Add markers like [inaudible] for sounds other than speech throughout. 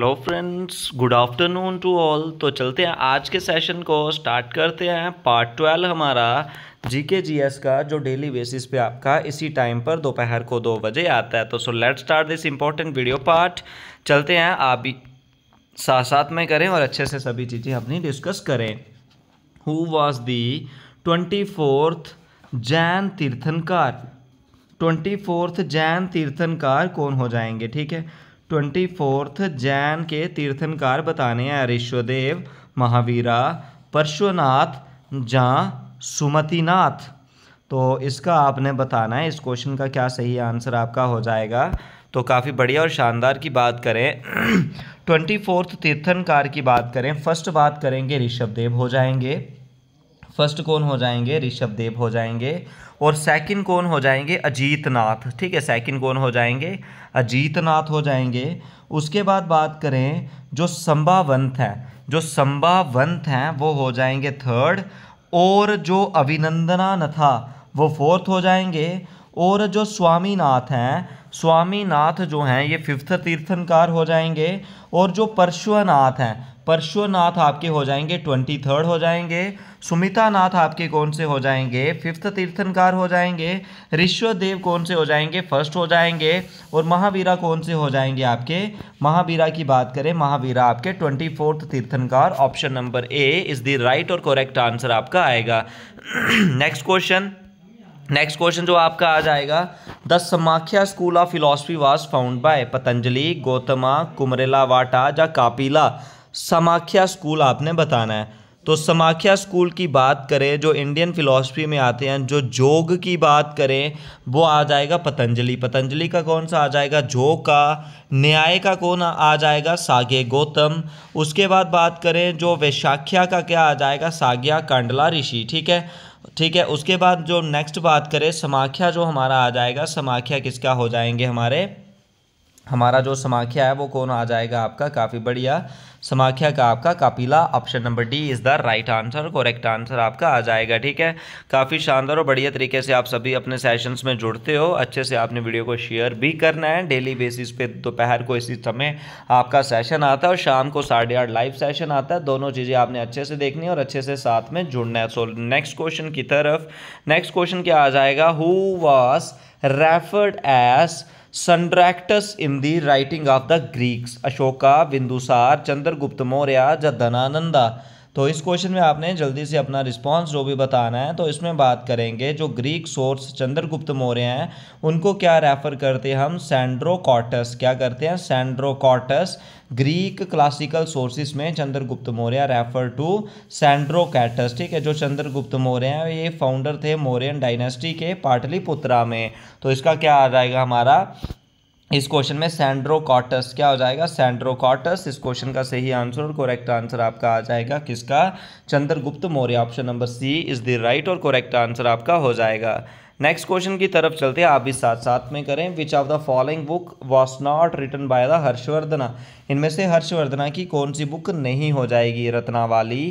hello friends good afternoon to all तो चलते हैं आज के सेशन को स्टार्ट करते हैं पार्ट ट्वेल्व हमारा जी के जी एस का जो डेली बेसिस पे आपका इसी टाइम पर दोपहर को दो बजे आता है तो so let start this important video part चलते हैं आप भी साथ साथ में करें और अच्छे से सभी चीज़ें अपनी डिस्कस करें who was the twenty fourth Jain tirthankar twenty fourth Jain tirthankar कौन हो जाएंगे ठीक है ट्वेंटी फोर्थ जैन के तीर्थनकार बताने हैं ऋषवदेव महावीरा परशुनाथ जा सुमतिनाथ तो इसका आपने बताना है इस क्वेश्चन का क्या सही आंसर आपका हो जाएगा तो काफ़ी बढ़िया और शानदार की बात करें [clears throat] ट्वेंटी फोर्थ तीर्थनकार की बात करें फर्स्ट बात करेंगे ऋषभदेव हो जाएंगे फर्स्ट कौन हो जाएंगे ऋषभ देव हो जाएंगे और सेकंड कौन हो जाएंगे अजीत नाथ ठीक है सेकंड कौन हो जाएंगे अजीत नाथ हो जाएंगे उसके बाद बात करें जो संभावंत हैं जो संभावंत हैं वो हो जाएंगे थर्ड और जो अभिनंदना नथा वो फोर्थ हो जाएंगे और जो स्वामीनाथ हैं स्वामीनाथ जो हैं ये फिफ्थ तीर्थनकार हो जाएंगे और जो परशुनाथ हैं परशुनाथ आपके हो जाएंगे ट्वेंटी थर्ड हो जाएंगे सुमिता नाथ आपके कौन से हो जाएंगे फिफ्थ तीर्थनकार हो जाएंगे ऋश्वदेव कौन से हो जाएंगे फर्स्ट हो जाएंगे और महावीरा कौन से हो जाएंगे आपके महावीरा की बात करें महावीरा आपके twenty fourth tirthankar option number A is the right और करेक्ट आंसर आपका आएगा नेक्स्ट क्वेश्चन नेक्स्ट क्वेश्चन जो आपका आ जाएगा the Samkhya school of philosophy was found by Patanjali Gautama Kumarila Bhatta या कापीला समाख्या स्कूल आपने बताना है तो समाख्या स्कूल की बात करें जो इंडियन फिलॉसफी में आते हैं जो जोग की बात करें वो आ जाएगा पतंजलि पतंजलि का कौन सा आ जाएगा जोग का न्याय का कौन आ जाएगा सागे गौतम उसके बाद बात करें जो वैशाख्या का क्या आ जाएगा साग्या कांडला ऋषि ठीक है ठीक है उसके बाद जो नेक्स्ट बात करें समाख्या जो हमारा आ जाएगा समाख्या किसका हो जाएंगे हमारे हमारा जो समाख्या है वो कौन आ जाएगा आपका काफ़ी बढ़िया समाख्या का आपका Kapila option number D is the right answer correct answer आपका आ जाएगा ठीक है काफ़ी शानदार और बढ़िया तरीके से आप सभी अपने सेशंस में जुड़ते हो अच्छे से आपने वीडियो को शेयर भी करना है डेली बेसिस पे दोपहर को इसी समय आपका सेशन आता है और शाम को साढ़े आठ लाइव सेशन आता है दोनों चीज़ें आपने अच्छे से देखनी है और अच्छे से साथ में जुड़ना है सो नेक्स्ट क्वेश्चन की तरफ नेक्स्ट क्वेश्चन क्या आ जाएगा who was referred as Sandrocottus in the writing of the Greeks Ashoka Bindusara Chandragupta Maurya या धनानंदा तो इस क्वेश्चन में आपने जल्दी से अपना रिस्पॉन्स जो भी बताना है तो इसमें बात करेंगे जो ग्रीक सोर्स चंद्रगुप्त मौर्य हैं उनको क्या रेफर करते हैं हम सैंड्रोकॉटस क्या करते हैं सैंड्रोकॉटस ग्रीक क्लासिकल सोर्सेस में चंद्रगुप्त मौर्य रेफर टू सैंड्रोकैटस ठीक है जो चंद्रगुप्त मौर्य हैं ये फाउंडर थे मौर्यन डायनेस्टी के पाटलिपुत्रा में तो इसका क्या आ जाएगा हमारा इस क्वेश्चन में सैंड्रोकॉटस क्या हो जाएगा सैंड्रोकॉटस इस क्वेश्चन का सही आंसर और करेक्ट आंसर आपका आ जाएगा किसका Chandragupta Maurya option number C is the right और करेक्ट आंसर आपका हो जाएगा नेक्स्ट क्वेश्चन की तरफ चलते हैं आप भी साथ साथ में करें which of the following book was not written by the Harshavardhana इनमें से हर्षवर्धना की कौन सी बुक नहीं हो जाएगी रत्नावाली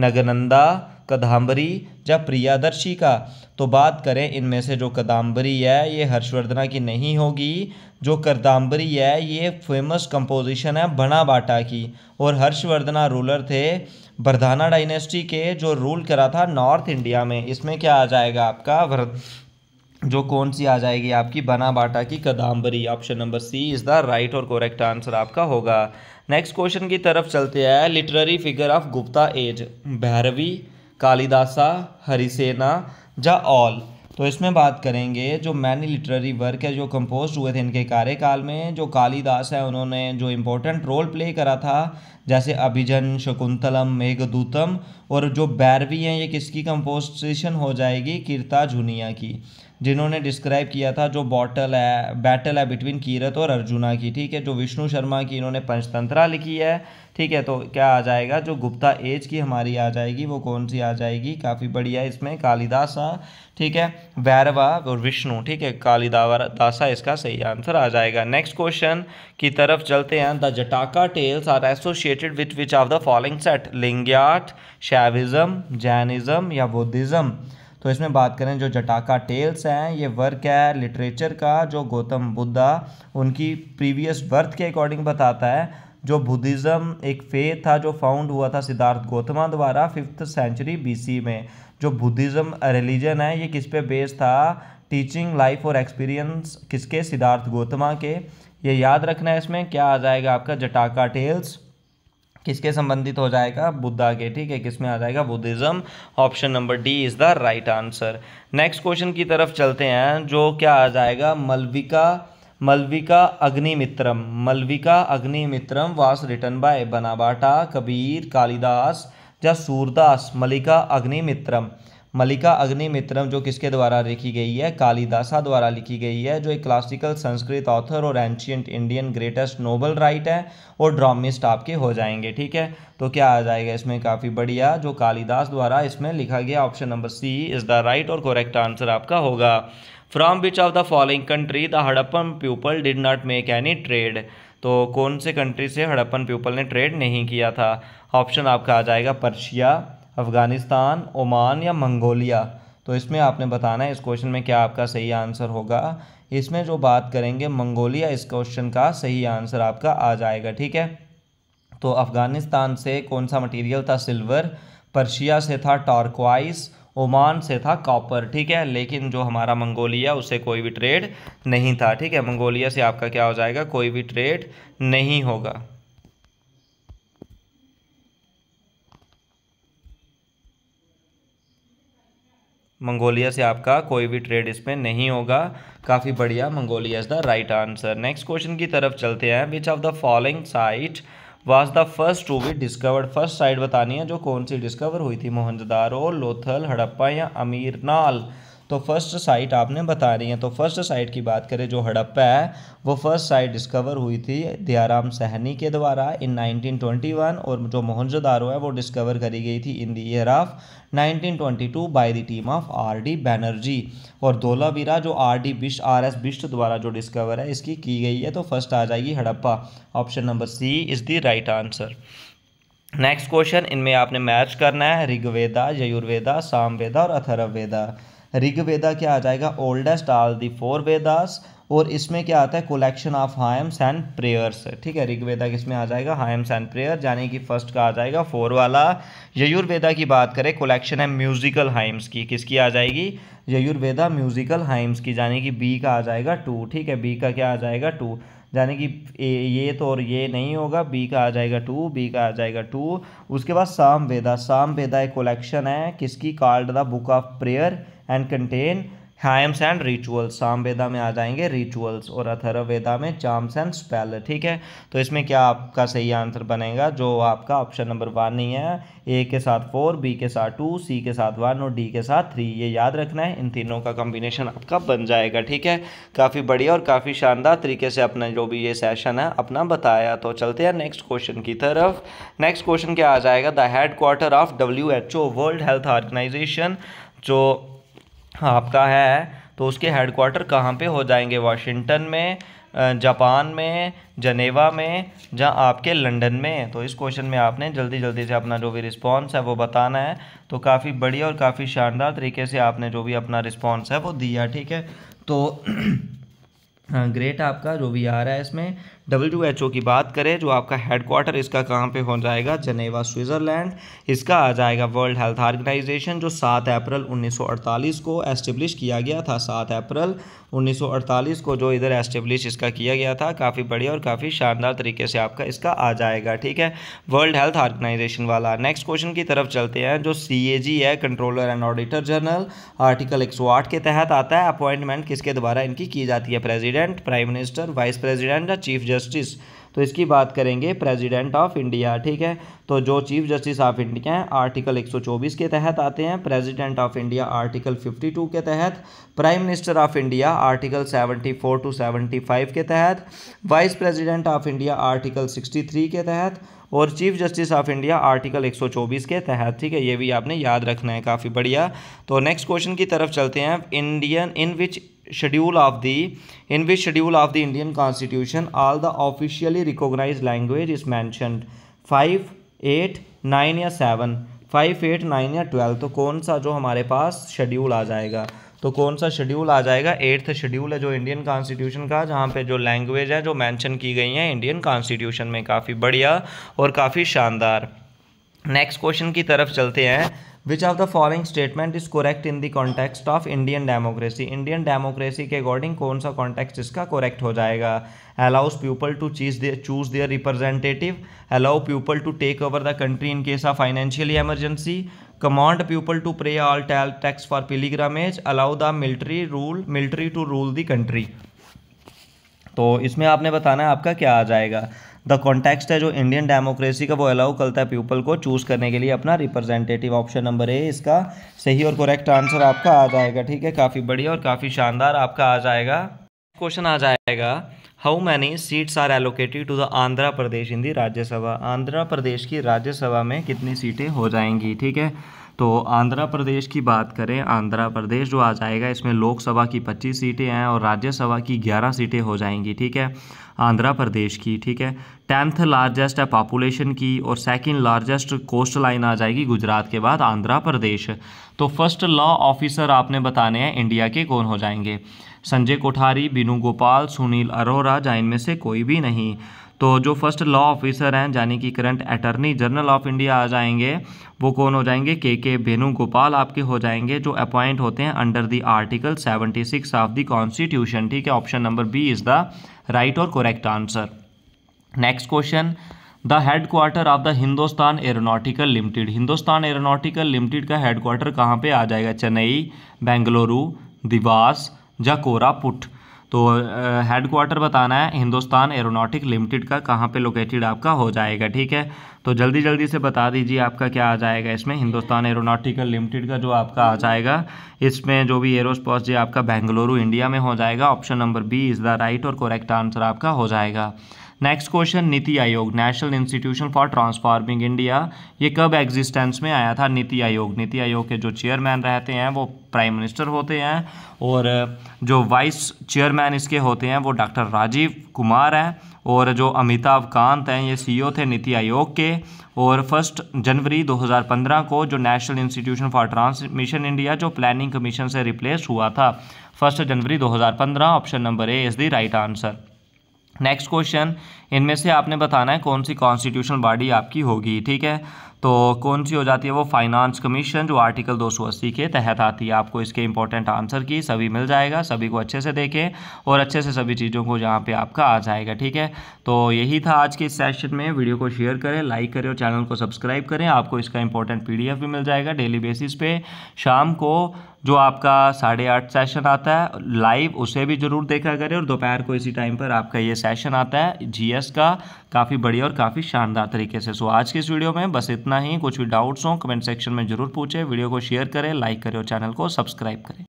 नगनंदा कदाम्बरी या प्रियादर्शी का तो बात करें इनमें से जो कदाम्बरी है ये हर्षवर्धना की नहीं होगी जो कदम्बरी है ये फेमस कंपोजिशन है बना बाटा की और हर्षवर्धना रूलर थे बर्धाना डायनेस्टी के जो रूल करा था नॉर्थ इंडिया में इसमें क्या आ जाएगा आपका जो कौन सी आ जाएगी आपकी बना बाटा की Kadambari option number C is the right और करेक्ट आंसर आपका होगा नेक्स्ट क्वेश्चन की तरफ चलते हैं literary figure of Gupta age Bharavi Kalidasa Harisena जा ऑल तो इसमें बात करेंगे जो मैनी लिटरेरी वर्क है जो कंपोज हुए थे इनके कार्यकाल में जो कालिदास है उन्होंने जो इम्पोर्टेंट रोल प्ले करा था जैसे अभिजन शकुंतलम मेघदूतम और जो बैरवी हैं ये किसकी कंपोजिशन हो जाएगी कीर्ता झुनिया की जिन्होंने डिस्क्राइब किया था जो बॉटल है बैटल है बिटवीन कीरत और अर्जुना की ठीक है जो विष्णु शर्मा की इन्होंने पंचतंत्रा लिखी है ठीक है तो क्या आ जाएगा जो गुप्ता एज की हमारी आ जाएगी वो कौन सी आ जाएगी काफ़ी बढ़िया इसमें कालिदासा ठीक है वैरवा और विष्णु ठीक है कालिदासा इसका सही आंसर आ जाएगा नेक्स्ट क्वेश्चन की तरफ चलते हैं the Jataka tales are associated with which of the following sect Lingayat Shaivism Jainism या बुद्धिज़्म तो इसमें बात करें जो जटाका टेल्स हैं ये वर्क है लिटरेचर का जो गौतम बुद्धा उनकी प्रीवियस बर्थ के अकॉर्डिंग बताता है जो बुद्धिज़्म एक फेथ था जो फाउंड हुआ था सिद्धार्थ गौतमा द्वारा फिफ्थ सेंचुरी बीसी में जो बुद्धिज़्म रिलीजन है ये किस पे बेस्ड था टीचिंग लाइफ और एक्सपीरियंस किसके सिद्धार्थ गौतमा के ये याद रखना है इसमें क्या आ जाएगा आपका जटाका टेल्स किसके संबंधित हो जाएगा बुद्धा के ठीक है किसमें आ जाएगा Buddhism option number D is the right answer next question की तरफ चलते हैं जो क्या आ जाएगा मलविका मलविका अग्निमित्रम Malavika Agnimitram was written by Banabhatta Kabir Kalidas या सूरदास मलिका अग्निमित्रम मलिका अग्निमित्रम जो किसके द्वारा लिखी गई है कालिदासा द्वारा लिखी गई है जो एक क्लासिकल संस्कृत ऑथर और ancient Indian greatest noble write है और ड्रामिस्ट आपके हो जाएंगे ठीक है तो क्या आ जाएगा इसमें काफ़ी बढ़िया जो कालिदास द्वारा इसमें लिखा गया option number C is the right और करेक्ट आंसर आपका होगा from which of the following country the Harappan people did not make any trade तो कौन से कंट्री से हड़प्पन पीपल ने ट्रेड नहीं किया था ऑप्शन आपका आ जाएगा पर्शिया अफ़गानिस्तान ओमान या मंगोलिया तो इसमें आपने बताना है इस क्वेश्चन में क्या आपका सही आंसर होगा इसमें जो बात करेंगे मंगोलिया इस क्वेश्चन का सही आंसर आपका आ जाएगा ठीक है तो अफ़गानिस्तान से कौन सा मटेरियल था सिल्वर पर्शिया से था टॉर्कवाइस ओमान से था कॉपर ठीक है लेकिन जो हमारा मंगोलिया उससे कोई भी ट्रेड नहीं था ठीक है मंगोलिया से आपका क्या हो जाएगा कोई भी ट्रेड नहीं होगा मंगोलिया से आपका कोई भी ट्रेड इसमें नहीं होगा काफ़ी बढ़िया Mongolia is the right answer next question की तरफ चलते हैं which of the following site was the first to be discovered first site बतानी है जो कौन सी डिस्कवर हुई थी मोहनजदारो लोथल हड़प्पा या अमीर नाल तो फर्स्ट साइट आपने बता रही है तो फर्स्ट साइट की बात करें जो हड़प्पा है वो फर्स्ट साइट डिस्कवर हुई थी दयाराम सहनी के द्वारा इन 1921 और जो मोहनजोदारो है वो डिस्कवर करी गई थी in the year of 1922 by the team of R D Banerjee और धोलावीरा जो R D Bisht R S Bisht द्वारा जो डिस्कवर है इसकी की गई है तो फर्स्ट आ जाएगी Harappa option number C is the right answer next question इनमें आपने मैच करना है ऋग्वेदा यजुर्वेदा सामवेदा और अथर्ववेदा ऋग्वेदा क्या आ जाएगा oldest all the four Vedas और इसमें क्या आता है collection of hymns and prayers ठीक है ऋग्वेदा किसमें आ जाएगा हायम्स एंड प्रेयर यानी कि फर्स्ट का आ जाएगा फोर वाला यजुर्वेदा की बात करें कोलेक्शन है म्यूजिकल हाइम्स की किसकी आ जाएगी यजुर्वेदा म्यूजिकल हाइम्स की यानी कि बी का आ जाएगा टू ठीक है बी का क्या आ जाएगा टू यानी कि ये तो और ये नहीं होगा बी का आ जाएगा टू बी का आ जाएगा टू उसके बाद साम वेदा साम वेदा एक कोलेक्शन है किसकी card the book of prayer and contain hymns and rituals Samaveda में आ जाएंगे रिचुअल्स और अथर्ववेदा में चाम्स एंड स्पेल ठीक है तो इसमें क्या आपका सही आंसर बनेगा जो आपका ऑप्शन नंबर वन ही है ए के साथ फोर बी के साथ टू सी के साथ वन और डी के साथ थ्री ये याद रखना है इन तीनों का कॉम्बिनेशन आपका बन जाएगा ठीक है काफ़ी बढ़िया और काफ़ी शानदार तरीके से अपना जो भी ये सेशन है अपना बताया तो चलते हैं नेक्स्ट क्वेश्चन की तरफ नेक्स्ट क्वेश्चन क्या आ जाएगा the headquarter of W H O world health organization जो आपका है तो उसके हेडक्वार्टर कहाँ पे हो जाएंगे वाशिंगटन में जापान में जनेवा में या आपके लंदन में तो इस क्वेश्चन में आपने जल्दी जल्दी से अपना जो भी रिस्पांस है वो बताना है तो काफ़ी बढ़िया और काफ़ी शानदार तरीके से आपने जो भी अपना रिस्पांस है वो दिया ठीक है तो ग्रेट [clears throat] आपका जो भी आ रहा है इसमें डब्ल्यू की बात करें जो आपका हेडक्वार्टर इसका कहाँ पे हो जाएगा जनेवा स्विट्ज़रलैंड इसका आ जाएगा वर्ल्ड हेल्थ ऑर्गेनाइजेशन जो 7 अप्रैल 1948 को एस्टेब्लिश किया गया था 7 अप्रैल 1948 को जो इधर एस्टेब्लिश इसका किया गया था काफ़ी बढ़िया और काफ़ी शानदार तरीके से आपका इसका आ जाएगा ठीक है वर्ल्ड हेल्थ ऑर्गेनाइजेशन वाला नेक्स्ट क्वेश्चन की तरफ चलते हैं जो सी है controller and auditor general article एक के तहत आता है अपॉइंटमेंट किसके द्वारा इनकी की जाती है president prime minister vice president या चीफ जस्टिस तो इसकी बात करेंगे प्रेसिडेंट ऑफ इंडिया ठीक है तो जो चीफ जस्टिस ऑफ इंडिया हैं आर्टिकल 124 के तहत आते हैं प्रेसिडेंट ऑफ इंडिया आर्टिकल 52 के तहत prime minister of India article 74 to 75 के तहत vice president of India article 63 के तहत और chief justice of India article 124 के तहत ठीक है ये भी आपने याद रखना है काफ़ी बढ़िया तो नेक्स्ट क्वेश्चन की तरफ चलते हैं Indian in which schedule of the in which schedule of the indian constitution all the officially recognized language is mentioned five eight nine या सेवन फाइव एट नाइन या ट्वेल्व तो कौन सा जो हमारे पास शेड्यूल आ जाएगा तो कौन सा शेड्यूल आ जाएगा एट्थ शेड्यूल है जो इंडियन कॉन्स्टिट्यूशन का जहाँ पे जो लैंग्वेज है जो मेंशन की गई है इंडियन कॉन्स्टिट्यूशन में काफ़ी बढ़िया और काफ़ी शानदार नेक्स्ट क्वेश्चन की तरफ चलते हैं which of the following statement is correct in the context of Indian democracy Indian democracy के अकॉर्डिंग कौन सा कॉन्टेक्स्ट इसका कोरेक्ट हो जाएगा allows people to cheese choose their representative allow people to take over the country in case of financial emergency command people to pay all tax for pilgrimage allow the military rule military to rule the country तो इसमें आपने बताना है आपका क्या आ जाएगा the context है जो इंडियन डेमोक्रेसी का वो अलाउ करता है पीपल को चूज़ करने के लिए अपना रिप्रेजेंटेटिव ऑप्शन नंबर ए इसका सही और करेक्ट आंसर आपका आ जाएगा ठीक है काफ़ी बढ़िया और काफ़ी शानदार आपका आ जाएगा क्वेश्चन आ जाएगा how many seats are allocated to the Andhra Pradesh in the Rajya Sabha Andhra Pradesh की राज्यसभा में कितनी सीटें हो जाएंगी ठीक है तो आंध्र प्रदेश की बात करें आंध्र प्रदेश जो आ जाएगा इसमें लोकसभा की 25 सीटें हैं और राज्यसभा की 11 सीटें हो जाएंगी ठीक है आंध्रा प्रदेश की ठीक है टेंथ लार्जेस्ट है पॉपुलेशन की और सेकंड लार्जेस्ट कोस्ट लाइन आ जाएगी गुजरात के बाद आंध्रा प्रदेश तो फर्स्ट लॉ ऑफिसर आपने बताने हैं इंडिया के कौन हो जाएंगे संजय कोठारी बीनू गोपाल सुनील अरोरा जहाँ इनमें से कोई भी नहीं तो जो फर्स्ट लॉ ऑफिसर हैं यानी कि current attorney general of India आ जाएंगे वो कौन हो जाएंगे के के वेणुगोपाल आपके हो जाएंगे जो अपॉइंट होते हैं under the article 76 of the constitution ठीक है option number B is the right और correct answer next question the headquarter of the Hindustan aeronautical limited Hindustan aeronautical limited का हेडक्वार्टर कहाँ पे आ जाएगा चेन्नई बेंगलुरु दिवास या कोरापुट तो हेडक्वार्टर बताना है हिंदुस्तान एरोनॉटिक लिमिटेड का कहाँ पे लोकेटेड आपका हो जाएगा ठीक है तो जल्दी जल्दी से बता दीजिए आपका क्या आ जाएगा इसमें हिंदुस्तान एरोनॉटिकल लिमिटेड का जो आपका आ जाएगा इसमें जो भी एरोस्पॉस जी आपका बेंगलुरु इंडिया में हो जाएगा option number B is the right और करेक्ट आंसर आपका हो जाएगा next question NITI Aayog national institution for transforming India ये कब एग्जिस्टेंस में आया था नीति आयोग नीति आयोग के जो चेयरमैन रहते हैं वो प्राइम मिनिस्टर होते हैं और जो वाइस चेयरमैन इसके होते हैं वो डॉक्टर राजीव कुमार हैं और जो अमिताभ कांत हैं ये सीईओ थे नीति आयोग के और फर्स्ट जनवरी 2015 को जो national institution for transmission India जो प्लानिंग कमीशन से रिप्लेस हुआ था first January 2015 option number A is the right answer next question इनमें से आपने बताना है कौन सी कॉन्स्टिट्यूशनल बॉडी आपकी होगी ठीक है तो कौन सी हो जाती है वो फाइनेंस कमीशन जो आर्टिकल 280 के तहत आती है आपको इसके इंपॉर्टेंट आंसर की सभी मिल जाएगा सभी को अच्छे से देखें और अच्छे से सभी चीज़ों को जहाँ पे आपका आ जाएगा ठीक है तो यही था आज के इस सेशन में वीडियो को शेयर करें लाइक करें और चैनल को सब्सक्राइब करें आपको इसका इंपॉर्टेंट पी भी मिल जाएगा डेली बेसिस पे शाम को जो आपका साढ़े आठ सेशन आता है लाइव उसे भी ज़रूर देखा करें और दोपहर को इसी टाइम पर आपका ये सेशन आता है जी टेस्ट का काफ़ी बढ़िया और काफ़ी शानदार तरीके से सो आज के इस वीडियो में बस इतना ही कुछ भी डाउट्स हों कमेंट सेक्शन में जरूर पूछें वीडियो को शेयर करें लाइक करें और चैनल को सब्सक्राइब करें